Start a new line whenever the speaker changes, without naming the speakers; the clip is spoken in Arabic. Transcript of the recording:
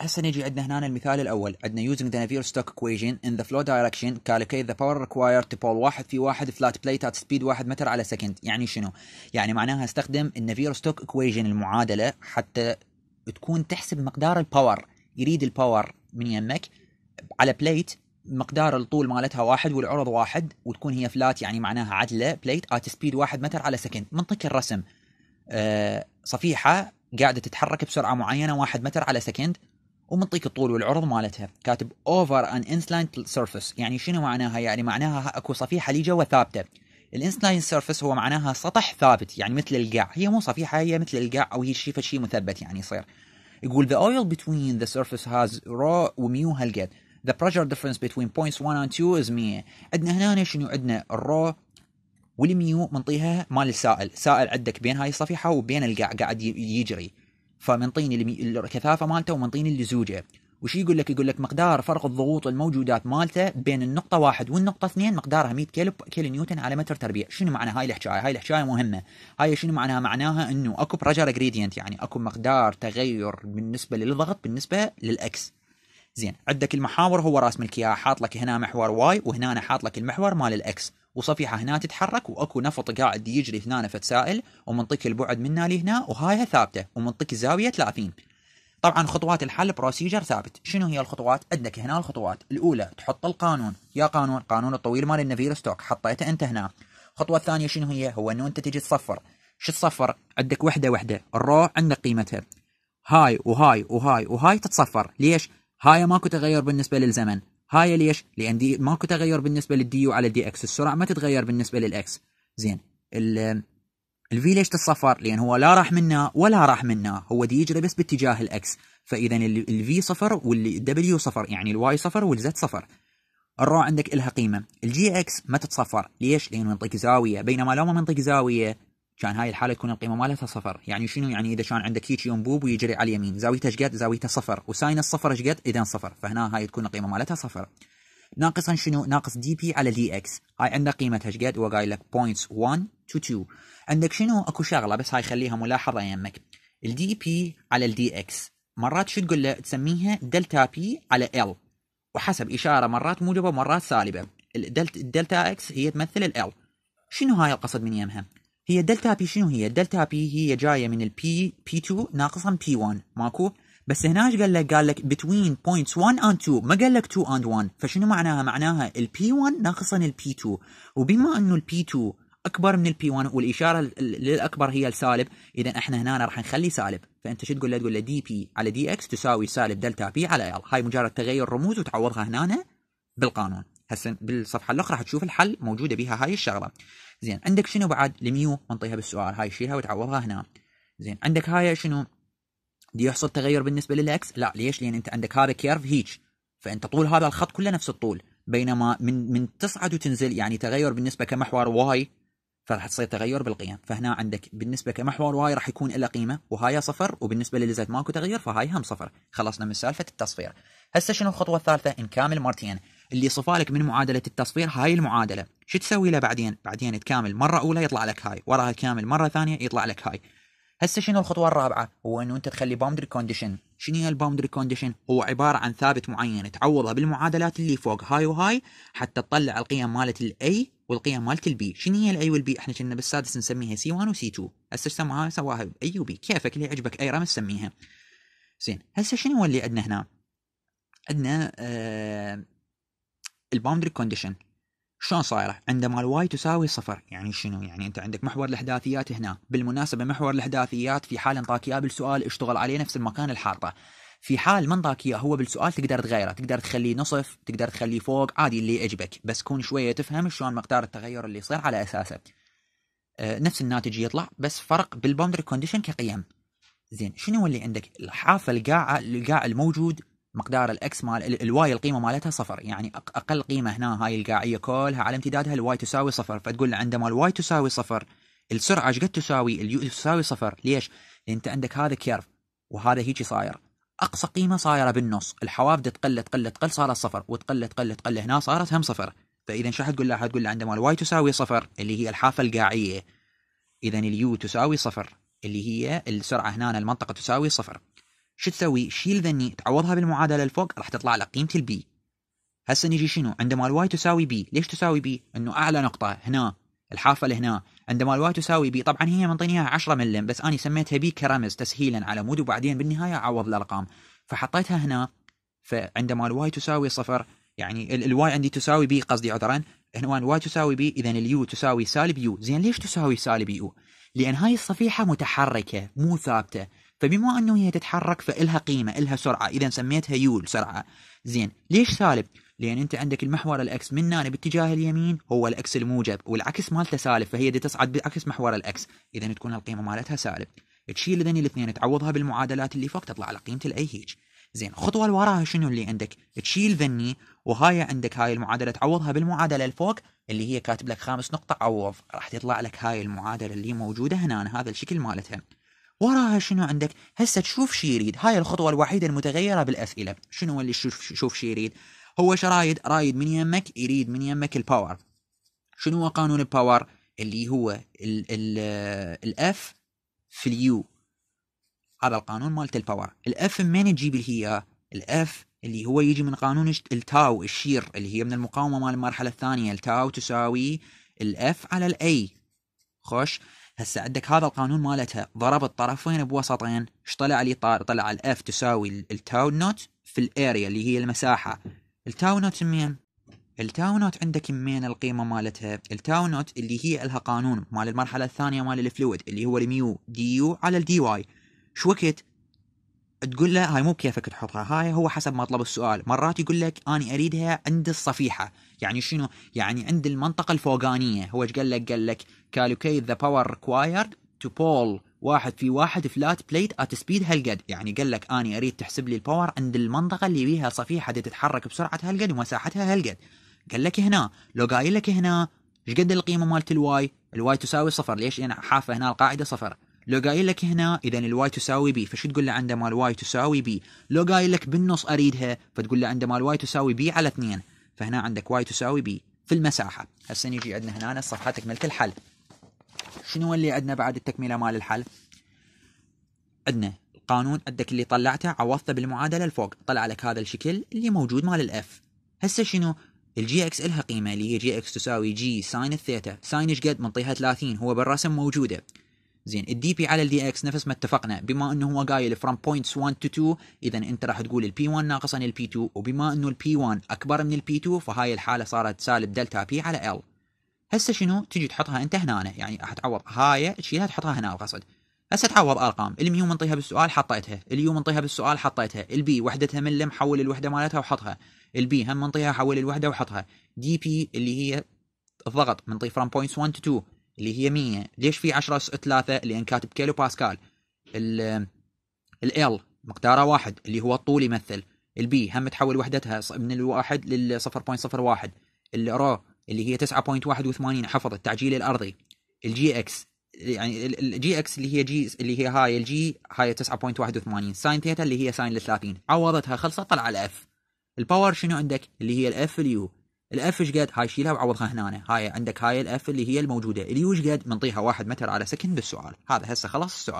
هسه نجي عندنا هنا المثال الاول عندنا using the Navier stock equation in the flow direction calculate the power required to pull واحد في واحد flat plate at speed واحد متر على سكند يعني شنو؟ يعني معناها استخدم النافير ستوك equation المعادله حتى تكون تحسب مقدار الباور يريد الباور من يمك على بليت مقدار الطول مالتها واحد والعرض واحد وتكون هي فلات يعني معناها عدله بليت ات سبيد واحد متر على سكند منطق الرسم آه، صفيحه قاعده تتحرك بسرعه معينه واحد متر على سكند ومنطيك الطول والعرض مالتها كاتب اوفر ان انسلاند surface يعني شنو معناها يعني معناها اكو صفيحه لي جوا ثابته الانسلاين سيرفس هو معناها سطح ثابت يعني مثل القاع هي مو صفيحه هي مثل القاع او هي شيء شيء مثبت يعني يصير يقول the oil between the surface has raw وميو هالقد the pressure difference between points 1 and 2 is 100 عندنا هنا شنو عندنا الرو والميو منطيها مال السائل سائل عندك بين هاي الصفيحه وبين القاع قاعد يجري فمن طين الكثافه مالته ومن طين اللي زوجه وش يقول لك يقول لك مقدار فرق الضغوط الموجودات مالته بين النقطه واحد والنقطه اثنين مقدارها 100 كيلو كيلو نيوتن على متر تربيع شنو معنى هاي الحكايه هاي الحكايه مهمه هاي شنو معناها معناها انه اكو برجر جريدينت يعني اكو مقدار تغير بالنسبه للضغط بالنسبه للاكس زين عندك المحاور هو راس ملكيه حاط لك هنا محور واي وهنا أنا حاط لك المحور مال الاكس وصفيحه هنا تتحرك واكو نفط قاعد يجري هنا فتسائل ومنطيك البعد منا لهنا وهاي ثابته ومنطيك الزاويه 30 طبعا خطوات الحل بروسيجر ثابت شنو هي الخطوات عندك هنا الخطوات الاولى تحط القانون يا قانون قانون الطويل مال النفير ستوك حطيته انت هنا الخطوه الثانيه شنو هي هو انه انت تجي تصفر شو تصفر عندك وحده وحده الرو عندك قيمتها هاي وهاي وهاي وهاي تتصفر ليش هاي ماكو تغير بالنسبه للزمن هاي ليش؟ لان دي ماكو تغير بالنسبه للدي يو على دي اكس السرعه ما تتغير بالنسبه للاكس زين الفي ليش تتصفر؟ لان هو لا راح منا ولا راح منا هو دي يجري بس باتجاه الاكس فاذا الفي صفر والدبليو صفر يعني الواي صفر والزد صفر الرو عندك لها قيمه الجي اكس ما تتصفر ليش؟ لانه منطق زاويه بينما لو ما منطق زاويه كان هاي الحاله تكون القيمه مالتها صفر يعني شنو يعني اذا كان عندك هيك انبوب ويجري على اليمين زاويته ايش قد زاويته صفر وساين الصفر ايش قد اذا صفر فهنا هاي تكون القيمه مالتها صفر ناقصا شنو ناقص دي بي على دي اكس هاي عندنا قيمتها ايش قد هو قايل لك بوينتس 1 تو 2 عندك شنو اكو شغله بس هاي خليها ملاحظه يمك الدي بي على الدي اكس مرات شو تقول له تسميها دلتا بي على ال وحسب اشاره مرات موجبه ومرات سالبه الدلتا اكس هي تمثل ال شنو هاي القصد من يمها هي الدلتا بي شنو هي؟ الدلتا بي هي جايه من البي بي 2 ناقصا بي 1 ماكو؟ بس هنا ايش قال لك؟ قال لك between points 1 and 2 ما قال لك 2 and 1 فشنو معناها؟ معناها البي 1 ناقصا البي 2 وبما انه البي 2 اكبر من البي 1 والاشاره للاكبر هي السالب اذا احنا هنا راح نخلي سالب فانت شو تقول له؟ تقول له دي بي على دي اكس تساوي سالب دلتا بي على ال هاي مجرد تغير رموز وتعوضها هنا بالقانون هسه بالصفحه الاخرى حتشوف الحل موجوده بها هاي الشغله زين عندك شنو بعد الميو منطيها بالسؤال هاي شيلها وتعوضها هنا زين عندك هاي شنو دي يحصل تغير بالنسبه للاكس لا ليش لان انت عندك هذا كيرف هيج فانت طول هذا الخط كله نفس الطول بينما من من تصعد وتنزل يعني تغير بالنسبه كمحور واي فراح تصير تغير بالقيم فهنا عندك بالنسبه كمحور واي راح يكون له قيمه وهاي صفر وبالنسبه للزد ماكو تغير فهاي هم صفر خلصنا من سالفه التصفير هسه شنو الخطوه الثالثه كامل مرتين اللي صفالك من معادله التصفير هاي المعادله شو تسوي له بعدين بعدين تكامل مره اولى يطلع لك هاي وراها تكامل مره ثانيه يطلع لك هاي هسه شنو الخطوه الرابعه هو انه انت تخلي باوندري كونديشن شنو هي الباوندري كونديشن هو عباره عن ثابت معين تعوضها بالمعادلات اللي فوق هاي وهاي حتى تطلع القيم مالت الاي والقيم مالت البي شنو هي الاي والبي احنا كنا بالسادس نسميها سي 1 وسي 2 هسه ايش سماها سواها اي وبي كيفك اللي يعجبك اي رمز سميها زين هسه شنو اللي عندنا هنا عندنا آه الباوندري كونديشن شلون صايره؟ عندما الواي تساوي صفر، يعني شنو؟ يعني انت عندك محور الاحداثيات هنا، بالمناسبه محور الاحداثيات في حال انطاك اياه بالسؤال اشتغل عليه نفس المكان الحاطه. في حال ما انطاك اياه هو بالسؤال تقدر تغيره، تقدر تخليه نصف، تقدر تخليه فوق، عادي اللي يعجبك، بس كون شويه تفهم شلون مقدار التغير اللي يصير على اساسه. آه، نفس الناتج يطلع بس فرق بالباوندري كونديشن كقيم. زين، شنو اللي عندك؟ الحافه القاعه القاع الموجود مقدار الاكس مال الواي القيمه مالتها صفر يعني اقل قيمه هنا هاي القاعيه كلها على امتدادها الواي تساوي صفر فتقول عندما الواي تساوي صفر السرعه ايش قد تساوي اليو تساوي صفر ليش لان انت عندك هذا كيرف وهذا هيجي صاير اقصى قيمه صايره بالنص الحوافد تقل تقل تقل صارت صفر وتقل تقل تقل هنا صارت هم صفر فاذا شو حتقول لها حتقول له عندما الواي تساوي صفر اللي هي الحافه القاعيه اذا اليو تساوي صفر اللي هي السرعه هنا المنطقه تساوي صفر شو تسوي شيل ذني تعوضها بالمعادله فوق راح تطلع لك قيمه البي هسه نجي شنو عندما الواي تساوي بي ليش تساوي بي انه اعلى نقطه هنا الحافه اللي هنا عندما الواي تساوي بي طبعا هي منطينيها 10 ملم بس انا سميتها بي كرمز تسهيلا على مود وبعدين بالنهايه اعوض الارقام فحطيتها هنا فعندما الواي تساوي صفر يعني الواي عندي تساوي بي قصدي عذرا هنا الواي تساوي بي اذا اليو تساوي سالب يو زين ليش تساوي سالب يو لان هاي الصفيحه متحركه مو ثابته فبما انه هي تتحرك فإلها قيمه إلها سرعه اذا سميتها يول سرعه زين ليش سالب لان انت عندك المحور الاكس من هنا باتجاه اليمين هو الاكس الموجب والعكس مالته سالب فهي دي تصعد بعكس محور الاكس اذا تكون القيمه مالتها سالب تشيل ذني الاثنين تعوضها بالمعادلات اللي فوق تطلع على قيمه الاي هيج زين الخطوه اللي وراها شنو اللي عندك تشيل ذني وهاي عندك هاي المعادله تعوضها بالمعادله اللي فوق اللي هي كاتب لك خامس نقطه عوض راح تطلع لك هاي المعادله اللي موجوده هنا هذا الشكل مالتها وراها شنو عندك هسه تشوف شي يريد هاي الخطوة الوحيدة المتغيرة بالأسئلة شنو اللي شوف, شوف شي يريد هو شرايد رايد من يمك يريد من يمك الباور شنو هو قانون الباور اللي هو ال ال الاف في اليو هذا القانون مالت الباور الاف من تجيب اللي هي الاف اللي هو يجي من قانون التاو الشير اللي هي من المقاومه مال المرحله الثانيه التاو تساوي الاف على الاي خوش هسه عندك هذا القانون مالتها ضرب الطرفين بوسطين ايش طلع لي طار طلع الاف تساوي التاو نوت في الاريا اللي هي المساحه التاو نوت مين التاو نوت عندك مين القيمه مالتها التاو نوت اللي هي لها قانون مال المرحله الثانيه مال الفلويد اللي هو الميو دي يو على الدي واي شو وقت تقول له هاي مو بكيفك تحطها هاي هو حسب مطلب السؤال مرات يقول لك أنا أريدها عند الصفيحة يعني شنو يعني عند المنطقة الفوقانية هو ايش قال لك قال لك calculate the power required to pull واحد في واحد فلات بليت ات سبيد هالقد يعني قال لك اني اريد تحسب لي الباور عند المنطقه اللي بيها صفيحه دي تتحرك بسرعه هالقد ومساحتها هالقد قال لك هنا لو قايل لك هنا ايش قد القيمه مالت الواي الواي تساوي صفر ليش لأن حافه هنا القاعده صفر لو قايل لك هنا اذا الواي تساوي بي فشو تقول له عنده مال واي تساوي بي لو قايل لك بالنص اريدها فتقول له عنده مال واي تساوي بي على 2 فهنا عندك واي تساوي بي في المساحه هسه نجي عندنا هنا الصفحه تكمله الحل شنو اللي عندنا بعد التكمله مال الحل عندنا القانون عندك اللي طلعته عوضته بالمعادله الفوق طلع لك هذا الشكل اللي موجود مال الاف هسه شنو الجي اكس الها قيمه اللي هي جي اكس تساوي جي ساين الثيتا ساين ايش قد منطيها 30 هو بالرسم موجوده زين الدي بي على الدي اكس نفس ما اتفقنا بما انه هو قايل فروم بوينتس 1 تو 2 اذا انت راح تقول البي 1 ناقص عن البي 2 وبما انه البي 1 اكبر من البي 2 فهاي الحاله صارت سالب دلتا بي على ال هسه شنو تجي تحطها انت هنا أنا. يعني راح تعوض هاي تشيلها تحطها هنا القصد هسه تعوض ارقام الميو منطيها بالسؤال حطيتها اليو منطيها بالسؤال حطيتها البي وحدتها من لم حول الوحده مالتها وحطها البي هم منطيها حول الوحده وحطها دي بي اللي هي الضغط منطي فروم بوينتس 1 تو 2 اللي هي 100 ليش في 10 اس 3 لان كاتب كيلو باسكال ال ال مقداره واحد اللي هو الطول يمثل البي هم تحول وحدتها من الواحد لل 0.01 الرو اللي هي 9.81 حفظ التعجيل الارضي الجي اكس يعني الجي اكس اللي هي جي اللي هي هاي الجي هاي 9.81 ساين ثيتا اللي هي ساين ل 30 عوضتها خلصت طلع الاف الباور شنو عندك اللي هي الاف اليو الاف ايش قد هاي شيلها وعوضها هنا هاي عندك هاي الاف اللي هي الموجوده اليو ايش قد منطيها واحد متر على سكن بالسؤال هذا هسه خلاص السؤال